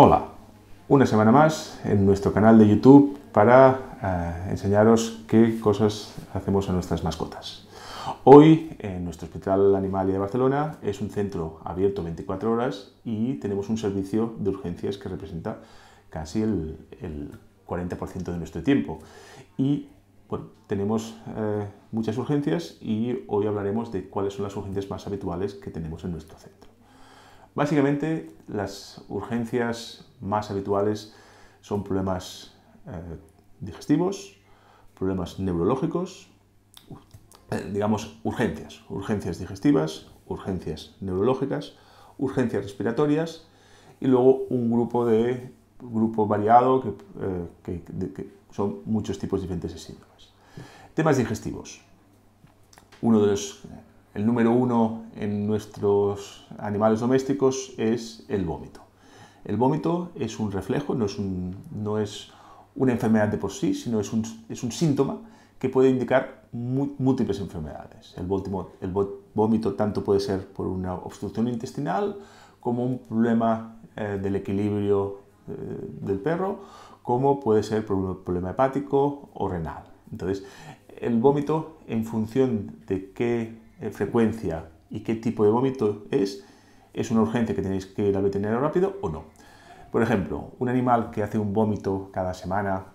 Hola, una semana más en nuestro canal de YouTube para eh, enseñaros qué cosas hacemos a nuestras mascotas. Hoy en nuestro Hospital Animalia de Barcelona es un centro abierto 24 horas y tenemos un servicio de urgencias que representa casi el, 40% de nuestro tiempo. Y tenemos eh, muchas urgencias y hoy hablaremos de cuáles son las urgencias más habituales que tenemos en nuestro centro. Básicamente, las urgencias más habituales son problemas eh, digestivos, problemas neurológicos, eh, digamos urgencias, urgencias digestivas, urgencias neurológicas, urgencias respiratorias y luego un grupo de grupo variado que, eh, que son muchos tipos diferentes de síntomas. Temas digestivos. Uno de los el número uno en nuestros animales domésticos es el vómito. El vómito es un reflejo, no es, no es una enfermedad de por sí, sino es un, es un síntoma que puede indicar múltiples enfermedades. El vómito, el vómito tanto puede ser por una obstrucción intestinal como un problema eh, del equilibrio eh, del perro, como puede ser por un problema hepático o renal. Entonces, el vómito en función de qué frecuencia y qué tipo de vómito es, es una urgencia que tenéis que ir al veterinario rápido o no. Por ejemplo, un animal que hace un vómito cada semana,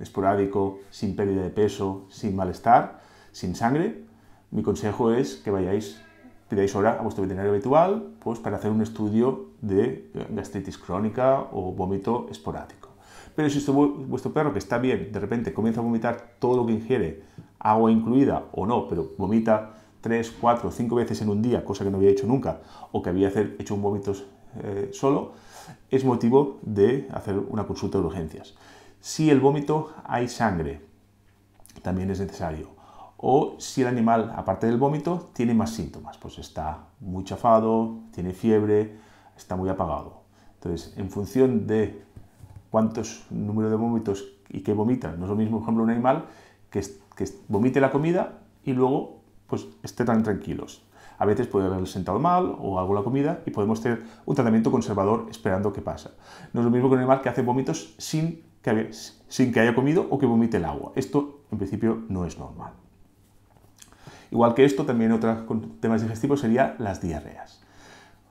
esporádico, sin pérdida de peso, sin malestar, sin sangre, mi consejo es que vayáis, pidáis hora a vuestro veterinario habitual pues, para hacer un estudio de gastritis crónica o vómito esporádico. Pero si vuestro perro que está bien, de repente comienza a vomitar todo lo que ingiere, agua incluida o no, pero vomita tres, cuatro, cinco veces en un día, cosa que no había hecho nunca, o que había hecho un vómito eh, solo, es motivo de hacer una consulta de urgencias. Si el vómito hay sangre, también es necesario. O si el animal, aparte del vómito, tiene más síntomas, pues está muy chafado, tiene fiebre, está muy apagado. Entonces, en función de cuántos número de vómitos y qué vomita, no es lo mismo, por ejemplo, un animal que, que vomite la comida y luego pues estén tan tranquilos. A veces puede haberles sentado mal o algo la comida y podemos tener un tratamiento conservador esperando que pasa. No es lo mismo que un animal que hace vómitos sin que, haya, sin que haya comido o que vomite el agua. Esto, en principio, no es normal. Igual que esto, también otros temas digestivos serían las diarreas.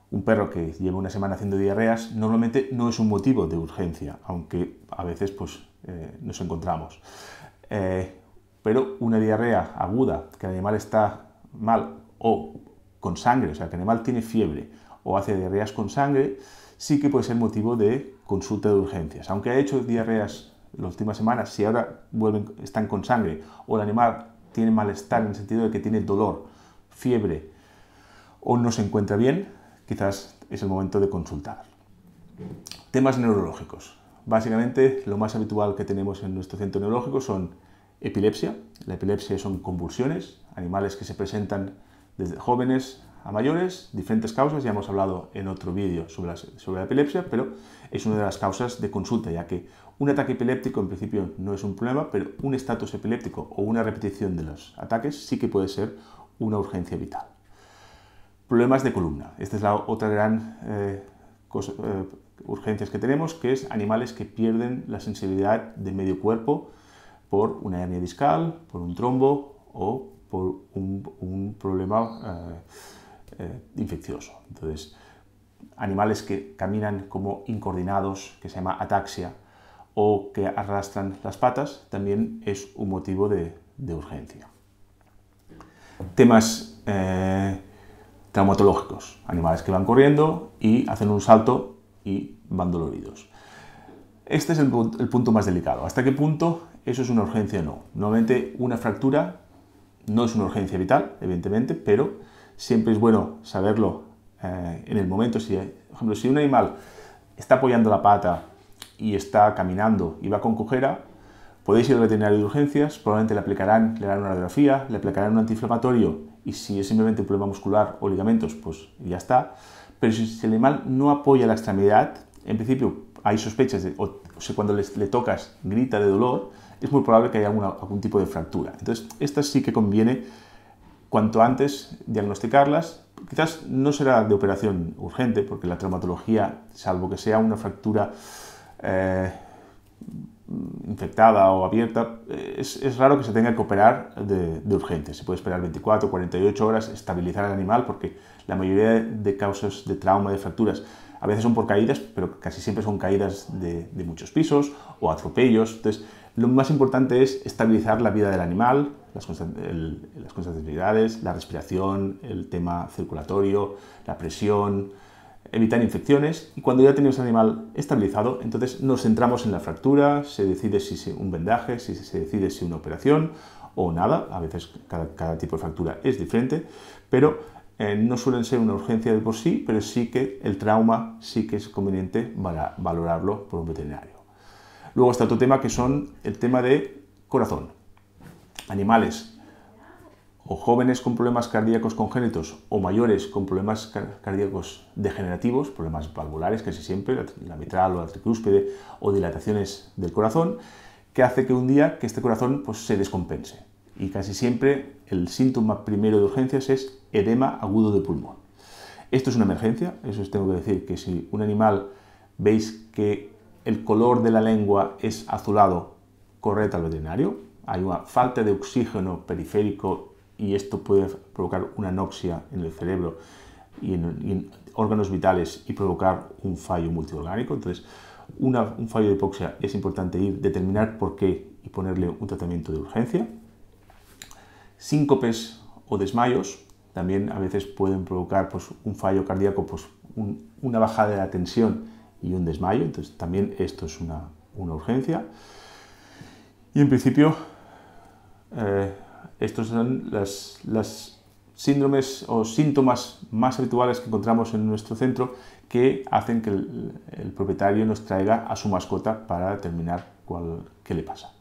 Un perro que lleva una semana haciendo diarreas normalmente no es un motivo de urgencia, aunque a veces pues, eh, nos encontramos. Eh, pero una diarrea aguda, que el animal está mal o con sangre, o sea, que el animal tiene fiebre o hace diarreas con sangre, sí que puede ser motivo de consulta de urgencias. Aunque ha hecho diarreas las últimas semanas, si ahora vuelven, están con sangre o el animal tiene malestar en el sentido de que tiene dolor, fiebre o no se encuentra bien, quizás es el momento de consultar. Temas neurológicos. Básicamente lo más habitual que tenemos en nuestro centro neurológico son Epilepsia. La epilepsia son convulsiones, animales que se presentan desde jóvenes a mayores, diferentes causas, ya hemos hablado en otro vídeo sobre la, epilepsia, pero es una de las causas de consulta, ya que un ataque epiléptico en principio no es un problema, pero un estatus epiléptico o una repetición de los ataques sí que puede ser una urgencia vital. Problemas de columna. Esta es la otra gran eh, eh, urgencia que tenemos, que es animales que pierden la sensibilidad de medio cuerpo, por una hernia discal, por un trombo o por un, problema eh, eh, infeccioso. Entonces, animales que caminan como incoordinados, que se llama ataxia, o que arrastran las patas, también es un motivo de, urgencia. Temas eh, traumatológicos, animales que van corriendo y hacen un salto y van doloridos. Este es el punto más delicado. ¿Hasta qué punto ¿Eso es una urgencia o no? Normalmente una fractura no es una urgencia vital, evidentemente, pero siempre es bueno saberlo eh, en el momento. Si, por ejemplo, si un animal está apoyando la pata y está caminando y va con cojera, podéis ir al veterinario de urgencias, probablemente le aplicarán, le harán una radiografía, le aplicarán un antiinflamatorio y si es simplemente un problema muscular o ligamentos, pues ya está. Pero si el animal no apoya la extremidad, en principio hay sospechas, de, o, cuando les, le tocas grita de dolor, es muy probable que haya algún tipo de fractura. Entonces, estas sí que conviene cuanto antes diagnosticarlas. Quizás no será de operación urgente, porque la traumatología, salvo que sea una fractura eh, infectada o abierta, eh, es, es, raro que se tenga que operar de, urgente. Se puede esperar 24, 48 horas, estabilizar al animal, porque la mayoría de causas de trauma, de fracturas, a veces son por caídas, pero casi siempre son caídas de, muchos pisos o atropellos. Entonces, lo más importante es estabilizar la vida del animal, las, constantes las la respiración, el tema circulatorio, la presión, evitar infecciones. Y cuando ya tenemos el animal estabilizado, entonces nos centramos en la fractura, se decide si es un vendaje, si se decide si una operación o nada. A veces cada, cada tipo de fractura es diferente, pero eh, no suelen ser una urgencia de por sí, pero sí que el trauma sí que es conveniente para valorarlo por un veterinario. Luego está otro tema que son el tema de corazón. Animales o jóvenes con problemas cardíacos congénitos o mayores con problemas cardíacos degenerativos, problemas valvulares casi siempre, la mitral o la tricúspide o dilataciones del corazón, que hace que un día que este corazón pues, se descompense y casi siempre el síntoma primero de urgencias es edema agudo de pulmón. Esto es una emergencia, eso os tengo que decir, que si un animal veis que el color de la lengua es azulado, correcto al veterinario. Hay una falta de oxígeno periférico y esto puede provocar una anoxia en el cerebro y en, órganos vitales y provocar un fallo multiorgánico. Entonces, un fallo de hipoxia es importante ir, determinar por qué y ponerle un tratamiento de urgencia. Síncopes o desmayos también a veces pueden provocar pues, un fallo cardíaco, pues, una bajada de la tensión y un desmayo, entonces también esto es una, urgencia. Y en principio, eh, estos son las, síndromes o síntomas más habituales que encontramos en nuestro centro que hacen que el, propietario nos traiga a su mascota para determinar cuál, qué le pasa.